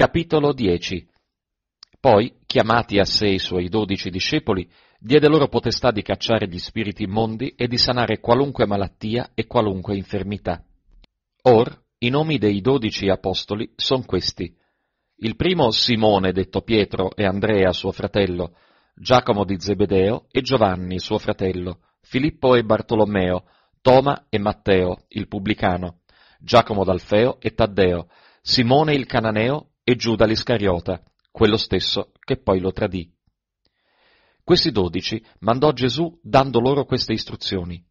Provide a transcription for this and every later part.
Capitolo 10 Poi, chiamati a sé i suoi dodici discepoli, diede loro potestà di cacciare gli spiriti immondi e di sanare qualunque malattia e qualunque infermità. Or, i nomi dei dodici apostoli sono questi. Il primo Simone, detto Pietro, e Andrea, suo fratello, Giacomo di Zebedeo e Giovanni, suo fratello, Filippo e Bartolomeo, Toma e Matteo, il pubblicano, Giacomo d'Alfeo e Taddeo, Simone il cananeo e Giuda l'Iscariota, quello stesso che poi lo tradì. Questi dodici mandò Gesù dando loro queste istruzioni.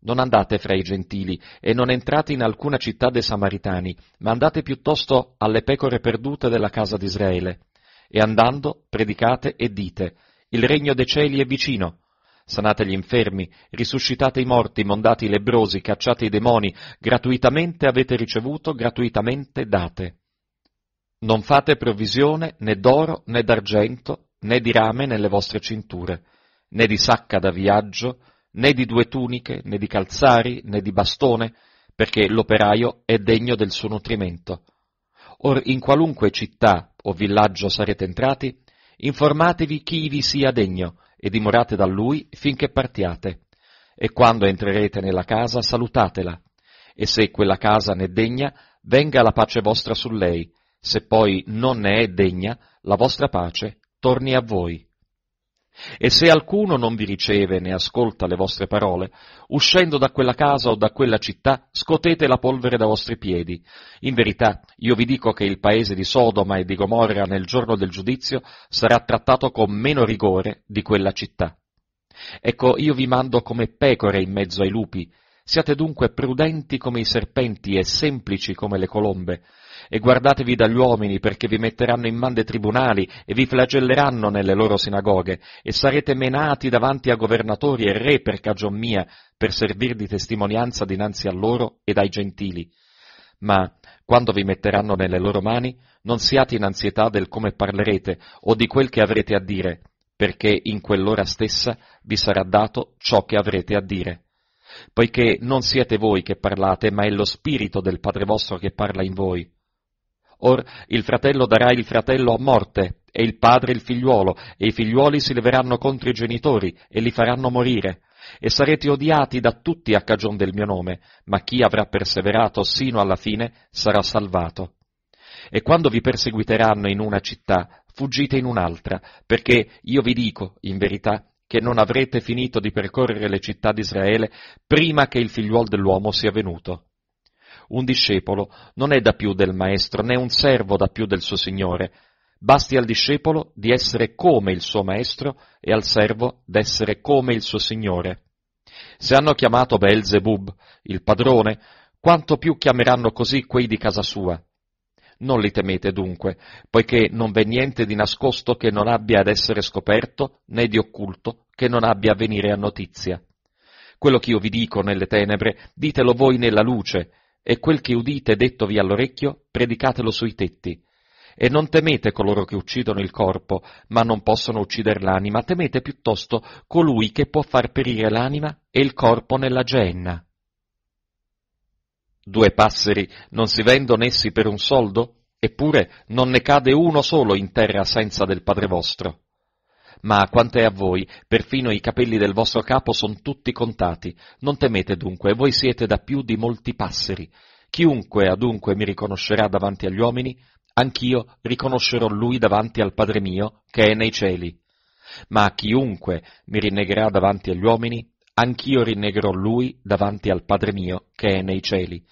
Non andate fra i gentili e non entrate in alcuna città dei Samaritani, ma andate piuttosto alle pecore perdute della casa di Israele. E andando, predicate e dite, il regno dei cieli è vicino. Sanate gli infermi, risuscitate i morti, mondate i lebrosi, cacciate i demoni, gratuitamente avete ricevuto, gratuitamente date. Non fate provvisione né d'oro né d'argento né di rame nelle vostre cinture, né di sacca da viaggio, né di due tuniche, né di calzari, né di bastone, perché l'operaio è degno del suo nutrimento. Or in qualunque città o villaggio sarete entrati, informatevi chi vi sia degno e dimorate da lui finché partiate. E quando entrerete nella casa, salutatela. E se quella casa ne degna, venga la pace vostra su lei, se poi non ne è degna, la vostra pace torni a voi. E se alcuno non vi riceve né ascolta le vostre parole, uscendo da quella casa o da quella città, scotete la polvere da vostri piedi. In verità, io vi dico che il paese di Sodoma e di Gomorra nel giorno del giudizio sarà trattato con meno rigore di quella città. Ecco, io vi mando come pecore in mezzo ai lupi. Siate dunque prudenti come i serpenti e semplici come le colombe e guardatevi dagli uomini perché vi metteranno in mande tribunali e vi flagelleranno nelle loro sinagoghe e sarete menati davanti a governatori e re per cagion mia, per servir di testimonianza dinanzi a loro ed ai gentili. Ma quando vi metteranno nelle loro mani, non siate in ansietà del come parlerete o di quel che avrete a dire, perché in quell'ora stessa vi sarà dato ciò che avrete a dire poiché non siete voi che parlate, ma è lo Spirito del Padre vostro che parla in voi. Or il fratello darà il fratello a morte, e il padre il figliuolo, e i figliuoli si leveranno contro i genitori, e li faranno morire. E sarete odiati da tutti a cagion del mio nome, ma chi avrà perseverato sino alla fine sarà salvato. E quando vi perseguiteranno in una città, fuggite in un'altra, perché io vi dico, in verità, che non avrete finito di percorrere le città d'Israele prima che il figliuol dell'uomo sia venuto. Un discepolo non è da più del maestro, né un servo da più del suo signore. Basti al discepolo di essere come il suo maestro e al servo d'essere come il suo signore. Se hanno chiamato Beelzebub, il padrone, quanto più chiameranno così quei di casa sua. Non li temete dunque, poiché non v'è niente di nascosto che non abbia ad essere scoperto, né di occulto che non abbia a venire a notizia. Quello che io vi dico nelle tenebre, ditelo voi nella luce, e quel che udite dettovi all'orecchio, predicatelo sui tetti. E non temete coloro che uccidono il corpo, ma non possono uccidere l'anima, temete piuttosto colui che può far perire l'anima e il corpo nella geenna. Due passeri non si vendono essi per un soldo? Eppure non ne cade uno solo in terra senza del Padre vostro ma quanto è a voi, perfino i capelli del vostro capo sono tutti contati. Non temete dunque, voi siete da più di molti passeri. Chiunque adunque mi riconoscerà davanti agli uomini, anch'io riconoscerò lui davanti al Padre mio, che è nei cieli. Ma chiunque mi rinnegherà davanti agli uomini, anch'io rinnegherò lui davanti al Padre mio, che è nei cieli.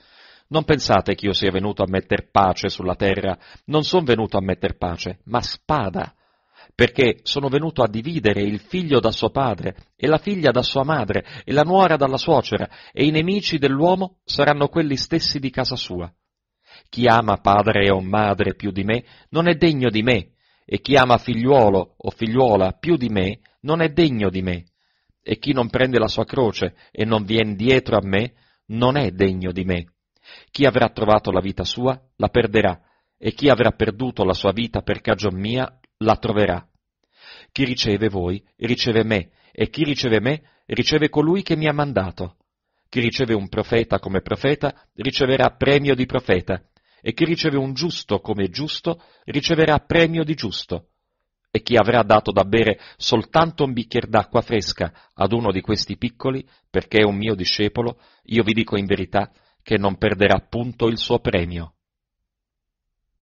Non pensate che io sia venuto a metter pace sulla terra, non son venuto a metter pace, ma spada perché sono venuto a dividere il figlio da suo padre, e la figlia da sua madre, e la nuora dalla suocera, e i nemici dell'uomo saranno quelli stessi di casa sua. Chi ama padre o madre più di me non è degno di me, e chi ama figliuolo o figliuola più di me non è degno di me. E chi non prende la sua croce e non vien dietro a me non è degno di me. Chi avrà trovato la vita sua la perderà, e chi avrà perduto la sua vita per cagion mia la troverà. Chi riceve voi riceve me, e chi riceve me riceve colui che mi ha mandato. Chi riceve un profeta come profeta riceverà premio di profeta, e chi riceve un giusto come giusto riceverà premio di giusto. E chi avrà dato da bere soltanto un bicchier d'acqua fresca ad uno di questi piccoli, perché è un mio discepolo, io vi dico in verità che non perderà punto il suo premio.